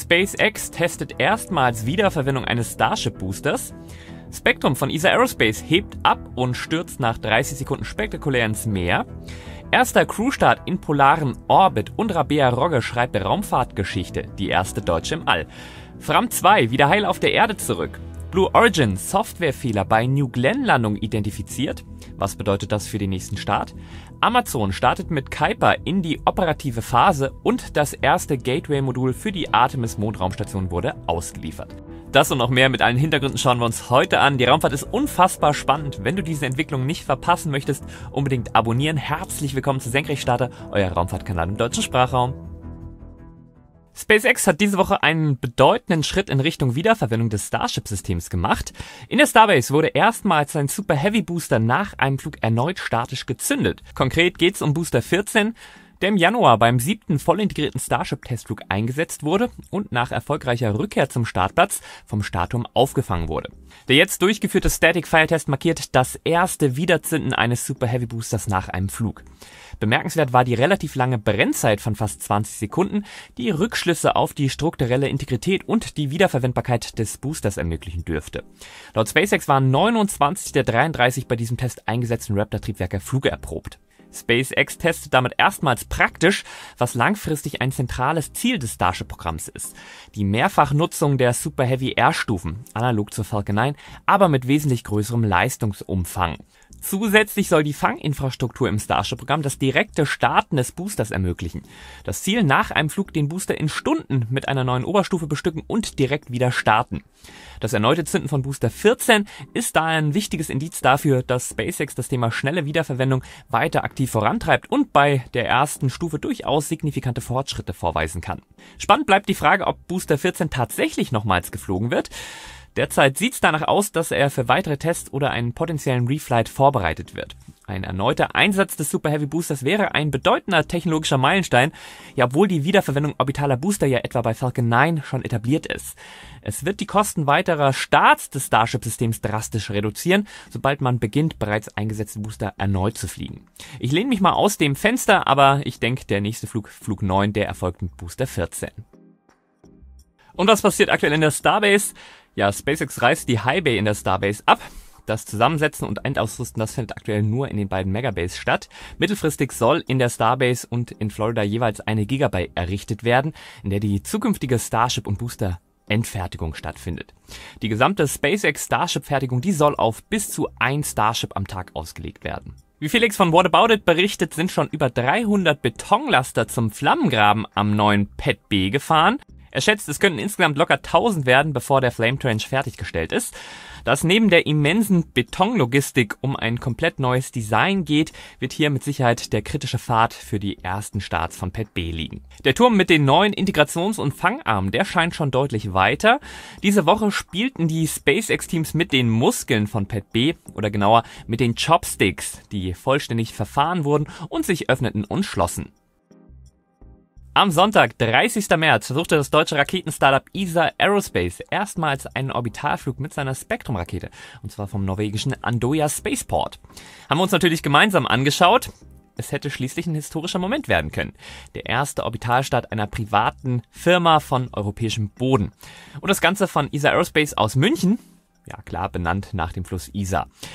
SpaceX testet erstmals Wiederverwendung eines Starship-Boosters. Spectrum von ESA Aerospace hebt ab und stürzt nach 30 Sekunden spektakulär ins Meer. Erster Crewstart in polaren Orbit und Rabea Rogge schreibt Raumfahrtgeschichte, die erste Deutsche im All. Fram 2 wieder heil auf der Erde zurück. Blue Origin Softwarefehler bei New Glenn Landung identifiziert. Was bedeutet das für den nächsten Start? Amazon startet mit Kuiper in die operative Phase und das erste Gateway-Modul für die Artemis Mondraumstation wurde ausgeliefert. Das und noch mehr mit allen Hintergründen schauen wir uns heute an. Die Raumfahrt ist unfassbar spannend. Wenn du diese Entwicklung nicht verpassen möchtest, unbedingt abonnieren. Herzlich willkommen zu Senkrechtstarter, euer Raumfahrtkanal im deutschen Sprachraum. SpaceX hat diese Woche einen bedeutenden Schritt in Richtung Wiederverwendung des Starship-Systems gemacht. In der Starbase wurde erstmals ein Super Heavy Booster nach einem Flug erneut statisch gezündet. Konkret geht's um Booster 14, der im Januar beim siebten voll integrierten Starship-Testflug eingesetzt wurde und nach erfolgreicher Rückkehr zum Startplatz vom Startturm aufgefangen wurde. Der jetzt durchgeführte Static-Fire-Test markiert das erste Wiederzünden eines Super Heavy Boosters nach einem Flug. Bemerkenswert war die relativ lange Brennzeit von fast 20 Sekunden, die Rückschlüsse auf die strukturelle Integrität und die Wiederverwendbarkeit des Boosters ermöglichen dürfte. Laut SpaceX waren 29 der 33 bei diesem Test eingesetzten Raptor-Triebwerke flugerprobt. SpaceX testet damit erstmals praktisch, was langfristig ein zentrales Ziel des Starship-Programms ist. Die Mehrfachnutzung der Super Heavy R-Stufen, analog zur Falcon 9, aber mit wesentlich größerem Leistungsumfang. Zusätzlich soll die Fanginfrastruktur im Starship-Programm das direkte Starten des Boosters ermöglichen. Das Ziel, nach einem Flug den Booster in Stunden mit einer neuen Oberstufe bestücken und direkt wieder starten. Das erneute Zünden von Booster 14 ist da ein wichtiges Indiz dafür, dass SpaceX das Thema schnelle Wiederverwendung weiter aktiv vorantreibt und bei der ersten Stufe durchaus signifikante Fortschritte vorweisen kann. Spannend bleibt die Frage, ob Booster 14 tatsächlich nochmals geflogen wird. Derzeit sieht es danach aus, dass er für weitere Tests oder einen potenziellen Reflight vorbereitet wird. Ein erneuter Einsatz des Super Heavy Boosters wäre ein bedeutender technologischer Meilenstein, ja obwohl die Wiederverwendung orbitaler Booster ja etwa bei Falcon 9 schon etabliert ist. Es wird die Kosten weiterer Starts des Starship-Systems drastisch reduzieren, sobald man beginnt, bereits eingesetzte Booster erneut zu fliegen. Ich lehne mich mal aus dem Fenster, aber ich denke, der nächste Flug, Flug 9, der erfolgt mit Booster 14. Und was passiert aktuell in der Starbase? Ja, SpaceX reißt die High Bay in der Starbase ab. Das Zusammensetzen und Endausrüsten, das findet aktuell nur in den beiden Megabays statt. Mittelfristig soll in der Starbase und in Florida jeweils eine Gigabyte errichtet werden, in der die zukünftige Starship und Booster Endfertigung stattfindet. Die gesamte SpaceX Starship-Fertigung, die soll auf bis zu ein Starship am Tag ausgelegt werden. Wie Felix von What About It berichtet, sind schon über 300 Betonlaster zum Flammengraben am neuen Pad B gefahren. Er schätzt, es könnten insgesamt locker 1000 werden, bevor der Flame Trench fertiggestellt ist. Da es neben der immensen Betonlogistik um ein komplett neues Design geht, wird hier mit Sicherheit der kritische Pfad für die ersten Starts von Pad B liegen. Der Turm mit den neuen Integrations- und Fangarmen, der scheint schon deutlich weiter. Diese Woche spielten die SpaceX-Teams mit den Muskeln von Pad B, oder genauer mit den Chopsticks, die vollständig verfahren wurden und sich öffneten und schlossen. Am Sonntag, 30. März, versuchte das deutsche Raketen-Startup ESA Aerospace erstmals einen Orbitalflug mit seiner spektrum rakete und zwar vom norwegischen Andoya Spaceport. Haben wir uns natürlich gemeinsam angeschaut. Es hätte schließlich ein historischer Moment werden können. Der erste Orbitalstart einer privaten Firma von europäischem Boden. Und das Ganze von ESA Aerospace aus München, ja klar benannt nach dem Fluss Isar. E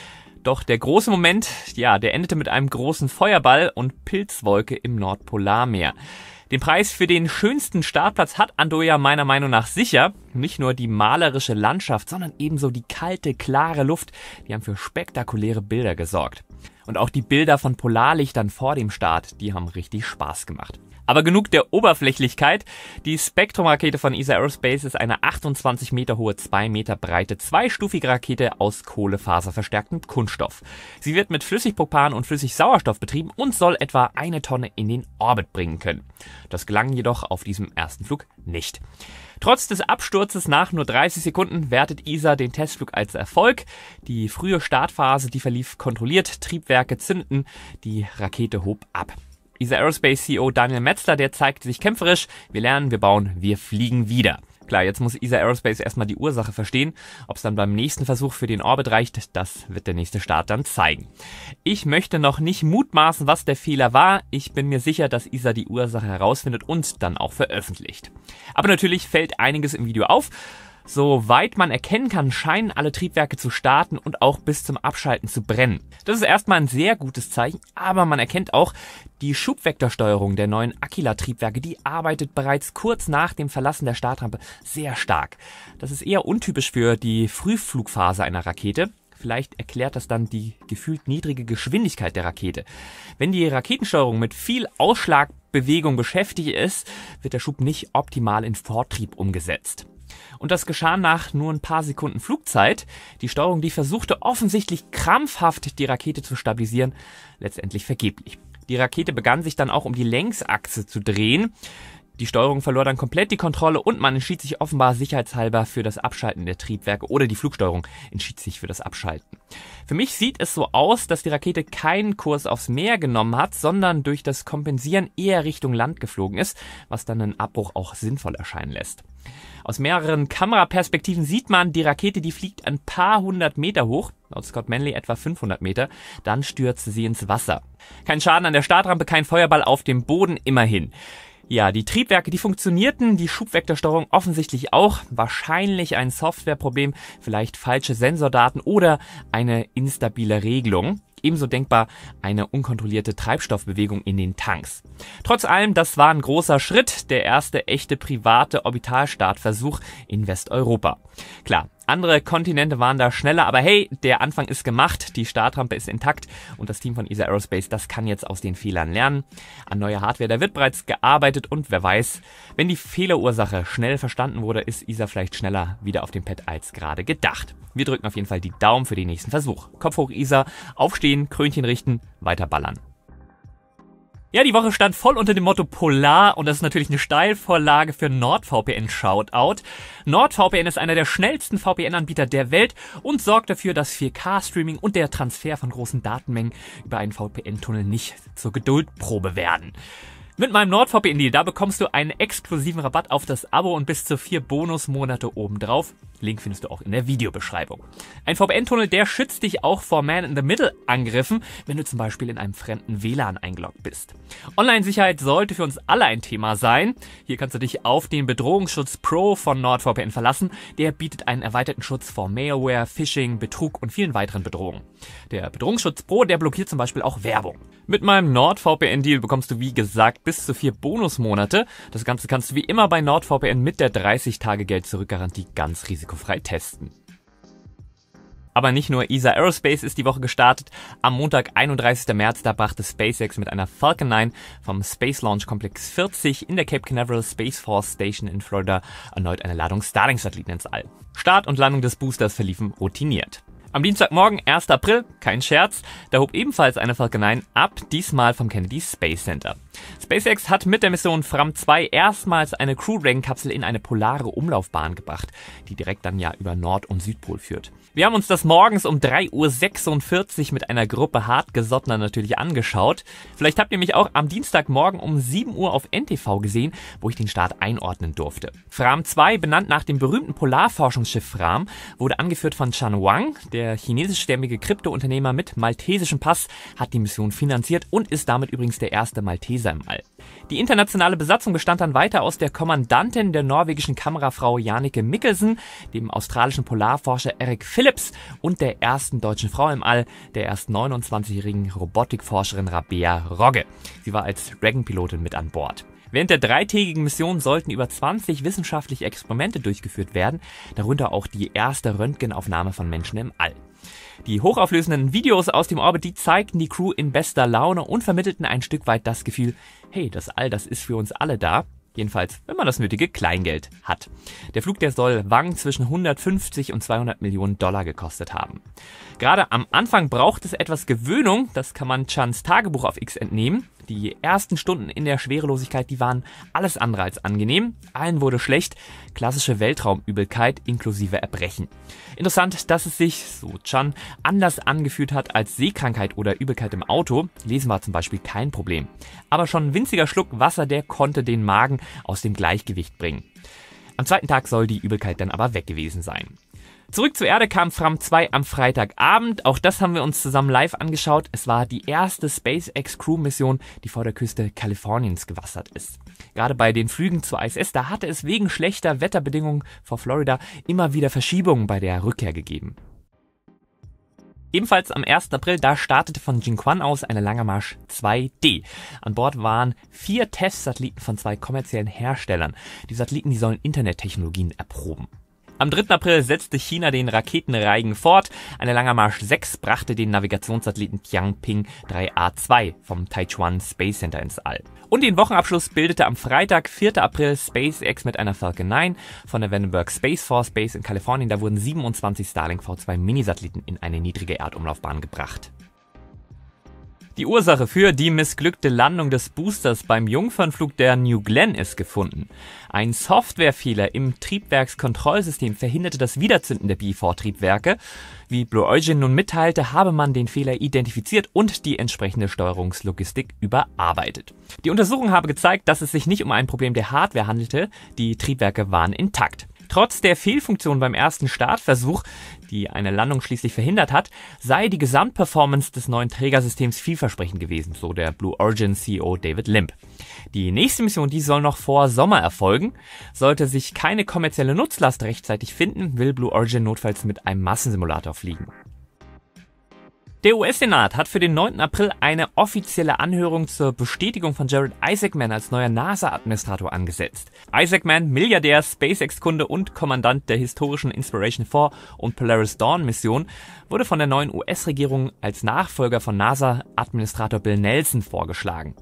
Doch der große Moment, ja, der endete mit einem großen Feuerball und Pilzwolke im Nordpolarmeer. Den Preis für den schönsten Startplatz hat Andoya meiner Meinung nach sicher. Nicht nur die malerische Landschaft, sondern ebenso die kalte, klare Luft, die haben für spektakuläre Bilder gesorgt. Und auch die Bilder von Polarlichtern vor dem Start, die haben richtig Spaß gemacht. Aber genug der Oberflächlichkeit. Die Spektrumrakete von ESA Aerospace ist eine 28 Meter hohe, 2 Meter breite, zweistufige Rakete aus kohlefaserverstärktem Kunststoff. Sie wird mit Flüssigpropan und Flüssigsauerstoff betrieben und soll etwa eine Tonne in den Orbit bringen können. Das gelang jedoch auf diesem ersten Flug nicht. Trotz des Absturzes nach nur 30 Sekunden wertet ESA den Testflug als Erfolg. Die frühe Startphase, die verlief kontrolliert, Triebwerke zünden, die Rakete hob ab. ESA Aerospace CEO Daniel Metzler, der zeigt sich kämpferisch. Wir lernen, wir bauen, wir fliegen wieder. Klar, jetzt muss ESA Aerospace erstmal die Ursache verstehen. Ob es dann beim nächsten Versuch für den Orbit reicht, das wird der nächste Start dann zeigen. Ich möchte noch nicht mutmaßen, was der Fehler war. Ich bin mir sicher, dass ESA die Ursache herausfindet und dann auch veröffentlicht. Aber natürlich fällt einiges im Video auf. Soweit man erkennen kann, scheinen alle Triebwerke zu starten und auch bis zum Abschalten zu brennen. Das ist erstmal ein sehr gutes Zeichen, aber man erkennt auch, die Schubvektorsteuerung der neuen Aquila-Triebwerke, die arbeitet bereits kurz nach dem Verlassen der Startrampe sehr stark. Das ist eher untypisch für die Frühflugphase einer Rakete. Vielleicht erklärt das dann die gefühlt niedrige Geschwindigkeit der Rakete. Wenn die Raketensteuerung mit viel Ausschlagbewegung beschäftigt ist, wird der Schub nicht optimal in Vortrieb umgesetzt. Und das geschah nach nur ein paar Sekunden Flugzeit. Die Steuerung, die versuchte offensichtlich krampfhaft die Rakete zu stabilisieren, letztendlich vergeblich. Die Rakete begann sich dann auch um die Längsachse zu drehen. Die Steuerung verlor dann komplett die Kontrolle und man entschied sich offenbar sicherheitshalber für das Abschalten der Triebwerke oder die Flugsteuerung entschied sich für das Abschalten. Für mich sieht es so aus, dass die Rakete keinen Kurs aufs Meer genommen hat, sondern durch das Kompensieren eher Richtung Land geflogen ist, was dann einen Abbruch auch sinnvoll erscheinen lässt. Aus mehreren Kameraperspektiven sieht man, die Rakete, die fliegt ein paar hundert Meter hoch, laut Scott Manley etwa 500 Meter, dann stürzt sie ins Wasser. Kein Schaden an der Startrampe, kein Feuerball auf dem Boden, immerhin. Ja, die Triebwerke, die funktionierten, die Schubvektorsteuerung offensichtlich auch. Wahrscheinlich ein Softwareproblem, vielleicht falsche Sensordaten oder eine instabile Regelung ebenso denkbar eine unkontrollierte Treibstoffbewegung in den Tanks. Trotz allem, das war ein großer Schritt, der erste echte private Orbitalstartversuch in Westeuropa. Klar, andere Kontinente waren da schneller, aber hey, der Anfang ist gemacht, die Startrampe ist intakt und das Team von ESA Aerospace, das kann jetzt aus den Fehlern lernen. An neuer Hardware, da wird bereits gearbeitet und wer weiß, wenn die Fehlerursache schnell verstanden wurde, ist ESA vielleicht schneller wieder auf dem Pad als gerade gedacht. Wir drücken auf jeden Fall die Daumen für den nächsten Versuch. Kopf hoch ESA, aufstehen! gehen, Krönchen richten, weiter ballern. Ja, die Woche stand voll unter dem Motto Polar und das ist natürlich eine Steilvorlage für NordVPN Shoutout. NordVPN ist einer der schnellsten VPN-Anbieter der Welt und sorgt dafür, dass 4K-Streaming und der Transfer von großen Datenmengen über einen VPN-Tunnel nicht zur Geduldprobe werden. Mit meinem NordVPN-Deal, da bekommst du einen exklusiven Rabatt auf das Abo und bis zu vier Bonusmonate obendrauf. Link findest du auch in der Videobeschreibung. Ein VPN-Tunnel, der schützt dich auch vor Man-in-the-Middle-Angriffen, wenn du zum Beispiel in einem fremden WLAN eingeloggt bist. Online-Sicherheit sollte für uns alle ein Thema sein. Hier kannst du dich auf den Bedrohungsschutz Pro von NordVPN verlassen. Der bietet einen erweiterten Schutz vor Malware, Phishing, Betrug und vielen weiteren Bedrohungen. Der Bedrohungsschutz Pro, der blockiert zum Beispiel auch Werbung. Mit meinem NordVPN-Deal bekommst du wie gesagt bis zu vier Bonusmonate. Das Ganze kannst du wie immer bei NordVPN mit der 30 tage geld zurückgarantie ganz risikofrei testen. Aber nicht nur ESA Aerospace ist die Woche gestartet. Am Montag, 31. März, da brachte SpaceX mit einer Falcon 9 vom Space Launch Complex 40 in der Cape Canaveral Space Force Station in Florida erneut eine Ladung Starlink-Satelliten ins All. Start und Landung des Boosters verliefen routiniert. Am Dienstagmorgen, 1. April, kein Scherz, da hob ebenfalls eine Falcon 9 ab, diesmal vom Kennedy Space Center. SpaceX hat mit der Mission Fram 2 erstmals eine Crew Dragon Kapsel in eine polare Umlaufbahn gebracht, die direkt dann ja über Nord- und Südpol führt. Wir haben uns das morgens um 3.46 Uhr mit einer Gruppe hartgesottener natürlich angeschaut. Vielleicht habt ihr mich auch am Dienstagmorgen um 7 Uhr auf NTV gesehen, wo ich den Start einordnen durfte. Fram 2, benannt nach dem berühmten Polarforschungsschiff Fram, wurde angeführt von Chan Wang, der chinesischstämmige Kryptounternehmer mit maltesischem Pass, hat die Mission finanziert und ist damit übrigens der erste maltesische dieser im Die internationale Besatzung bestand dann weiter aus der Kommandantin der norwegischen Kamerafrau Janike Mikkelsen, dem australischen Polarforscher Eric Phillips und der ersten deutschen Frau im All, der erst 29-jährigen Robotikforscherin Rabea Rogge. Sie war als Dragon-Pilotin mit an Bord. Während der dreitägigen Mission sollten über 20 wissenschaftliche Experimente durchgeführt werden, darunter auch die erste Röntgenaufnahme von Menschen im All. Die hochauflösenden Videos aus dem Orbit, die zeigten die Crew in bester Laune und vermittelten ein Stück weit das Gefühl, hey, das All, das ist für uns alle da. Jedenfalls, wenn man das nötige Kleingeld hat. Der Flug, der soll Wang zwischen 150 und 200 Millionen Dollar gekostet haben. Gerade am Anfang braucht es etwas Gewöhnung, das kann man Chans Tagebuch auf X entnehmen. Die ersten Stunden in der Schwerelosigkeit, die waren alles andere als angenehm. Allen wurde schlecht, klassische Weltraumübelkeit inklusive Erbrechen. Interessant, dass es sich, so Chan, anders angefühlt hat als Seekrankheit oder Übelkeit im Auto. Lesen war zum Beispiel kein Problem. Aber schon ein winziger Schluck Wasser, der konnte den Magen aus dem Gleichgewicht bringen. Am zweiten Tag soll die Übelkeit dann aber weg gewesen sein. Zurück zur Erde kam Fram 2 am Freitagabend. Auch das haben wir uns zusammen live angeschaut. Es war die erste SpaceX-Crew-Mission, die vor der Küste Kaliforniens gewassert ist. Gerade bei den Flügen zur ISS, da hatte es wegen schlechter Wetterbedingungen vor Florida immer wieder Verschiebungen bei der Rückkehr gegeben. Ebenfalls am 1. April, da startete von Jinquan aus eine lange Marsch 2D. An Bord waren vier Testsatelliten von zwei kommerziellen Herstellern. Die Satelliten, die sollen Internettechnologien erproben. Am 3. April setzte China den Raketenreigen fort. Eine Langer Marsch 6 brachte den Navigationssatelliten Tiangping 3A2 vom Taichuan Space Center ins All. Und den Wochenabschluss bildete am Freitag, 4. April, SpaceX mit einer Falcon 9 von der Vandenberg Space Force Base in Kalifornien. Da wurden 27 Starlink V2 Minisatelliten in eine niedrige Erdumlaufbahn gebracht. Die Ursache für die missglückte Landung des Boosters beim Jungfernflug der New Glenn ist gefunden. Ein Softwarefehler im Triebwerkskontrollsystem verhinderte das Wiederzünden der B4-Triebwerke. Wie Blue Origin nun mitteilte, habe man den Fehler identifiziert und die entsprechende Steuerungslogistik überarbeitet. Die Untersuchung habe gezeigt, dass es sich nicht um ein Problem der Hardware handelte, die Triebwerke waren intakt. Trotz der Fehlfunktion beim ersten Startversuch, die eine Landung schließlich verhindert hat, sei die Gesamtperformance des neuen Trägersystems vielversprechend gewesen, so der Blue Origin CEO David Limp. Die nächste Mission, die soll noch vor Sommer erfolgen. Sollte sich keine kommerzielle Nutzlast rechtzeitig finden, will Blue Origin notfalls mit einem Massensimulator fliegen. Der US-Senat hat für den 9. April eine offizielle Anhörung zur Bestätigung von Jared Isaacman als neuer NASA-Administrator angesetzt. Isaacman, Milliardär, SpaceX-Kunde und Kommandant der historischen Inspiration 4 und Polaris Dawn-Mission, wurde von der neuen US-Regierung als Nachfolger von NASA-Administrator Bill Nelson vorgeschlagen.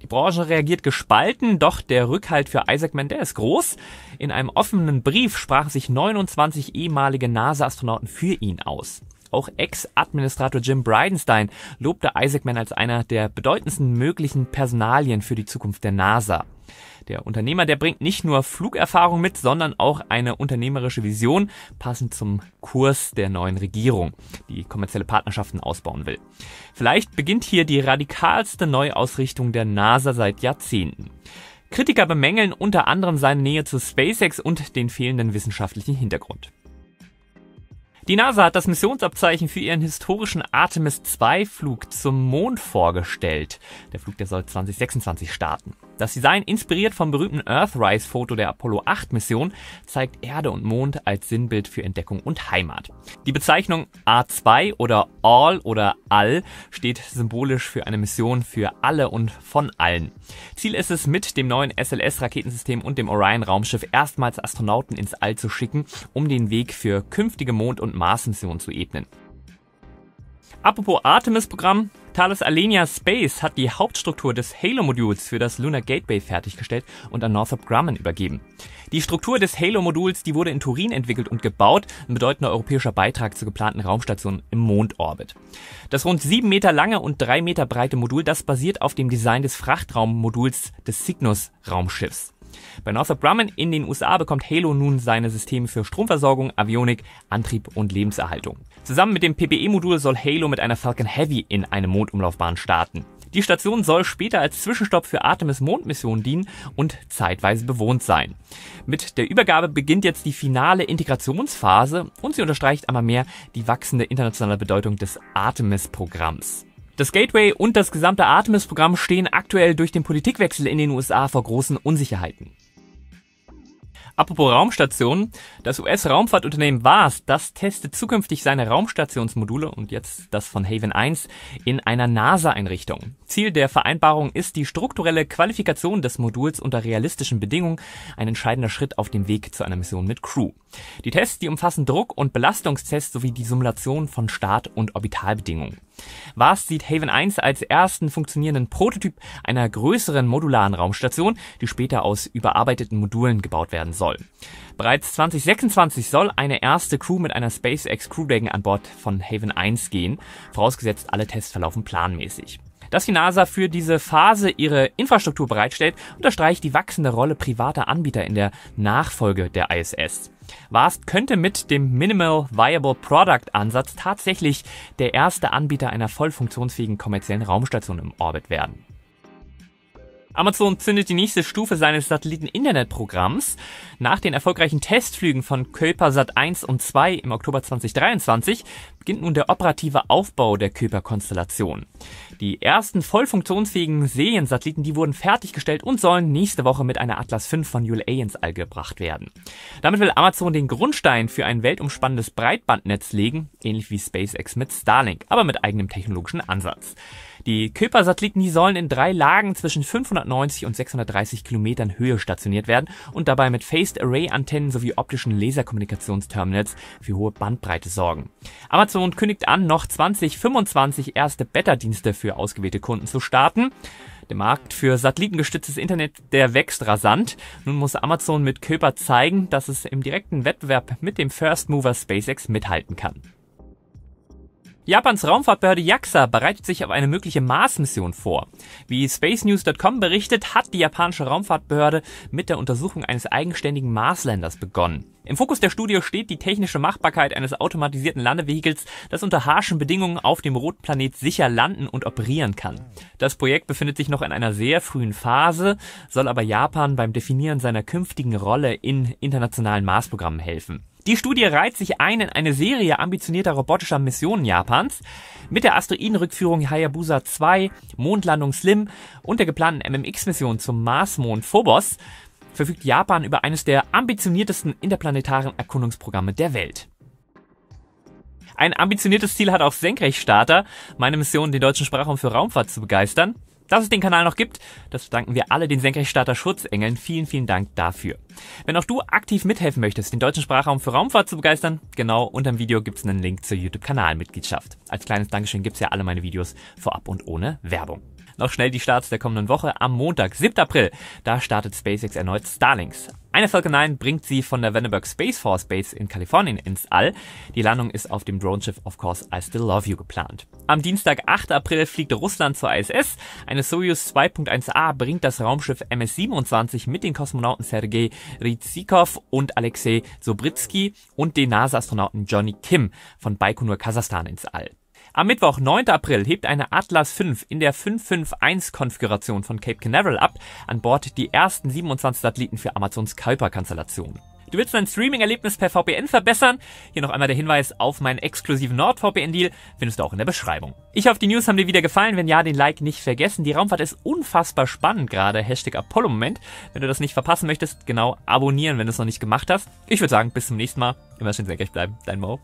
Die Branche reagiert gespalten, doch der Rückhalt für Isaacman, der ist groß. In einem offenen Brief sprachen sich 29 ehemalige NASA-Astronauten für ihn aus. Auch Ex-Administrator Jim Bridenstine lobte Isaacman als einer der bedeutendsten möglichen Personalien für die Zukunft der NASA. Der Unternehmer, der bringt nicht nur Flugerfahrung mit, sondern auch eine unternehmerische Vision, passend zum Kurs der neuen Regierung, die kommerzielle Partnerschaften ausbauen will. Vielleicht beginnt hier die radikalste Neuausrichtung der NASA seit Jahrzehnten. Kritiker bemängeln unter anderem seine Nähe zu SpaceX und den fehlenden wissenschaftlichen Hintergrund. Die NASA hat das Missionsabzeichen für ihren historischen Artemis-2-Flug zum Mond vorgestellt. Der Flug, der soll 2026 starten. Das Design, inspiriert vom berühmten Earthrise-Foto der Apollo 8-Mission, zeigt Erde und Mond als Sinnbild für Entdeckung und Heimat. Die Bezeichnung A2 oder All oder All steht symbolisch für eine Mission für alle und von allen. Ziel ist es, mit dem neuen SLS-Raketensystem und dem Orion-Raumschiff erstmals Astronauten ins All zu schicken, um den Weg für künftige Mond- und Mars-Missionen zu ebnen. Apropos Artemis-Programm, Thales Alenia Space hat die Hauptstruktur des Halo-Moduls für das Lunar Gateway fertiggestellt und an Northrop Grumman übergeben. Die Struktur des Halo-Moduls, die wurde in Turin entwickelt und gebaut, ein bedeutender europäischer Beitrag zur geplanten Raumstation im Mondorbit. Das rund sieben Meter lange und drei Meter breite Modul, das basiert auf dem Design des Frachtraummoduls des Cygnus-Raumschiffs. Bei Northrop Grumman in den USA bekommt Halo nun seine Systeme für Stromversorgung, Avionik, Antrieb und Lebenserhaltung. Zusammen mit dem PPE-Modul soll Halo mit einer Falcon Heavy in eine Mondumlaufbahn starten. Die Station soll später als Zwischenstopp für Artemis Mondmissionen dienen und zeitweise bewohnt sein. Mit der Übergabe beginnt jetzt die finale Integrationsphase und sie unterstreicht einmal mehr die wachsende internationale Bedeutung des Artemis-Programms. Das Gateway und das gesamte Artemis-Programm stehen aktuell durch den Politikwechsel in den USA vor großen Unsicherheiten. Apropos Raumstationen, das US-Raumfahrtunternehmen VAST, das testet zukünftig seine Raumstationsmodule und jetzt das von Haven 1 in einer NASA-Einrichtung. Ziel der Vereinbarung ist die strukturelle Qualifikation des Moduls unter realistischen Bedingungen, ein entscheidender Schritt auf dem Weg zu einer Mission mit Crew. Die Tests, die umfassen Druck- und Belastungstests sowie die Simulation von Start- und Orbitalbedingungen. Was sieht Haven 1 als ersten funktionierenden Prototyp einer größeren modularen Raumstation, die später aus überarbeiteten Modulen gebaut werden soll. Bereits 2026 soll eine erste Crew mit einer SpaceX Crew Dragon an Bord von Haven 1 gehen, vorausgesetzt alle Tests verlaufen planmäßig. Dass die NASA für diese Phase ihre Infrastruktur bereitstellt, unterstreicht die wachsende Rolle privater Anbieter in der Nachfolge der ISS. Warst könnte mit dem Minimal Viable Product Ansatz tatsächlich der erste Anbieter einer voll funktionsfähigen kommerziellen Raumstation im Orbit werden. Amazon zündet die nächste Stufe seines satelliten internet programms Nach den erfolgreichen Testflügen von Köper Sat 1 und 2 im Oktober 2023 beginnt nun der operative Aufbau der köper konstellation Die ersten voll funktionsfähigen Seriensatelliten, die wurden fertiggestellt und sollen nächste Woche mit einer Atlas V von Yule A ins werden. Damit will Amazon den Grundstein für ein weltumspannendes Breitbandnetz legen, ähnlich wie SpaceX mit Starlink, aber mit eigenem technologischen Ansatz. Die Köper-Satelliten, die sollen in drei Lagen zwischen 590 und 630 Kilometern Höhe stationiert werden und dabei mit Phased Array Antennen sowie optischen Laserkommunikationsterminals für hohe Bandbreite sorgen. Amazon kündigt an, noch 2025 erste Beta-Dienste für ausgewählte Kunden zu starten. Der Markt für satellitengestütztes Internet, der wächst rasant. Nun muss Amazon mit Köper zeigen, dass es im direkten Wettbewerb mit dem First Mover SpaceX mithalten kann. Japans Raumfahrtbehörde JAXA bereitet sich auf eine mögliche Mars-Mission vor. Wie SpaceNews.com berichtet, hat die japanische Raumfahrtbehörde mit der Untersuchung eines eigenständigen Marsländers begonnen. Im Fokus der Studie steht die technische Machbarkeit eines automatisierten Landevehikels, das unter harschen Bedingungen auf dem roten Planet sicher landen und operieren kann. Das Projekt befindet sich noch in einer sehr frühen Phase, soll aber Japan beim Definieren seiner künftigen Rolle in internationalen Marsprogrammen helfen. Die Studie reiht sich ein in eine Serie ambitionierter robotischer Missionen Japans mit der Asteroidenrückführung Hayabusa 2, Mondlandung Slim und der geplanten MMX-Mission zum Marsmond Phobos verfügt Japan über eines der ambitioniertesten interplanetaren Erkundungsprogramme der Welt. Ein ambitioniertes Ziel hat auch Senkrechtstarter, meine Mission, den deutschen Sprachraum für Raumfahrt zu begeistern. Dass es den Kanal noch gibt, das danken wir alle den Senkrechtstarter Schutzengeln. Vielen, vielen Dank dafür. Wenn auch du aktiv mithelfen möchtest, den deutschen Sprachraum für Raumfahrt zu begeistern, genau unter dem Video gibt es einen Link zur YouTube-Kanalmitgliedschaft. Als kleines Dankeschön gibt's ja alle meine Videos vorab und ohne Werbung. Noch schnell die Starts der kommenden Woche. Am Montag, 7. April, da startet SpaceX erneut Starlinks. Eine Falcon 9 bringt sie von der Vandenberg Space Force Base in Kalifornien ins All. Die Landung ist auf dem Droneschiff Of Course I Still Love You geplant. Am Dienstag, 8. April, fliegt Russland zur ISS. Eine Soyuz 2.1a bringt das Raumschiff MS-27 mit den Kosmonauten Sergei Rizikov und Alexei Sobritsky und den NASA-Astronauten Johnny Kim von Baikonur, Kasachstan ins All. Am Mittwoch, 9. April, hebt eine Atlas V in der 551-Konfiguration von Cape Canaveral ab, an Bord die ersten 27 Satelliten für Amazons Kuiper-Konstellation. Du willst dein Streaming-Erlebnis per VPN verbessern? Hier noch einmal der Hinweis auf meinen exklusiven NordVPN-Deal, findest du auch in der Beschreibung. Ich hoffe, die News haben dir wieder gefallen. Wenn ja, den Like nicht vergessen. Die Raumfahrt ist unfassbar spannend gerade. Hashtag Apollo-Moment. Wenn du das nicht verpassen möchtest, genau abonnieren, wenn du es noch nicht gemacht hast. Ich würde sagen, bis zum nächsten Mal. Immer schön senkrecht bleiben. Dein Mo.